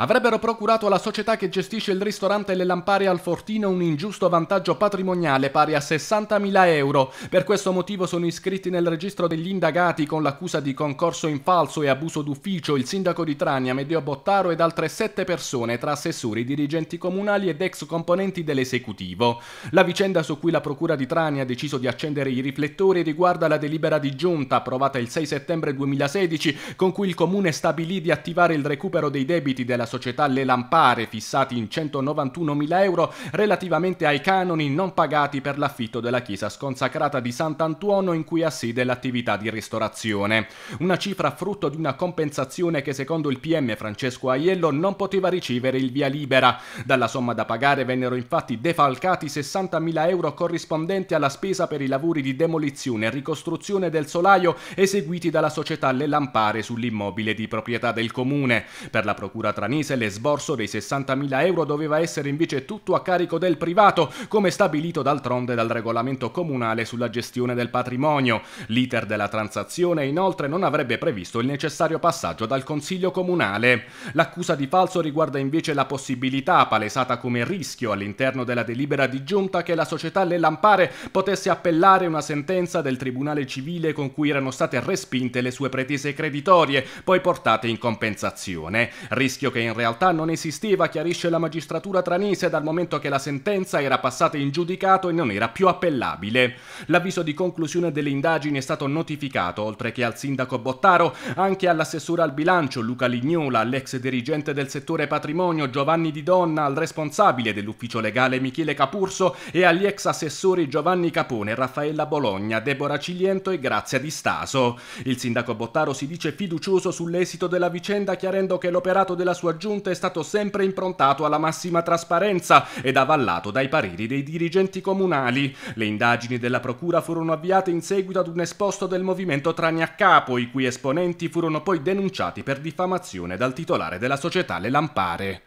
avrebbero procurato alla società che gestisce il ristorante Le Lampare al Fortino un ingiusto vantaggio patrimoniale pari a 60.000 euro. Per questo motivo sono iscritti nel registro degli indagati con l'accusa di concorso in falso e abuso d'ufficio il sindaco di Trania, Medeo Bottaro ed altre sette persone tra assessori, dirigenti comunali ed ex componenti dell'esecutivo. La vicenda su cui la procura di Trania ha deciso di accendere i riflettori riguarda la delibera di giunta approvata il 6 settembre 2016 con cui il comune stabilì di attivare il recupero dei debiti della società Le Lampare, fissati in 191.000 euro, relativamente ai canoni non pagati per l'affitto della chiesa sconsacrata di Sant'Antuono in cui ha sede l'attività di ristorazione. Una cifra frutto di una compensazione che secondo il PM Francesco Aiello non poteva ricevere il via libera. Dalla somma da pagare vennero infatti defalcati 60.000 euro corrispondenti alla spesa per i lavori di demolizione e ricostruzione del solaio eseguiti dalla società Le Lampare sull'immobile di proprietà del comune. Per la procura Tranina milanese l'esborso dei 60.000 euro doveva essere invece tutto a carico del privato, come stabilito d'altronde dal regolamento comunale sulla gestione del patrimonio. L'iter della transazione inoltre non avrebbe previsto il necessario passaggio dal Consiglio Comunale. L'accusa di falso riguarda invece la possibilità, palesata come rischio all'interno della delibera di giunta, che la società Le Lampare potesse appellare una sentenza del Tribunale Civile con cui erano state respinte le sue pretese creditorie, poi portate in compensazione. Rischio che in in realtà non esisteva, chiarisce la magistratura tranese dal momento che la sentenza era passata in giudicato e non era più appellabile. L'avviso di conclusione delle indagini è stato notificato, oltre che al sindaco Bottaro, anche all'assessore al bilancio Luca Lignola, all'ex dirigente del settore patrimonio Giovanni Di Donna, al responsabile dell'ufficio legale Michele Capurso e agli ex assessori Giovanni Capone, Raffaella Bologna, Deborah Ciliento e Grazia Di Staso. Il sindaco Bottaro si dice fiducioso sull'esito della vicenda chiarendo che l'operato della sua sua è stato sempre improntato alla massima trasparenza ed avallato dai pareri dei dirigenti comunali. Le indagini della Procura furono avviate in seguito ad un esposto del movimento Trani a Capo, i cui esponenti furono poi denunciati per diffamazione dal titolare della società Le Lampare.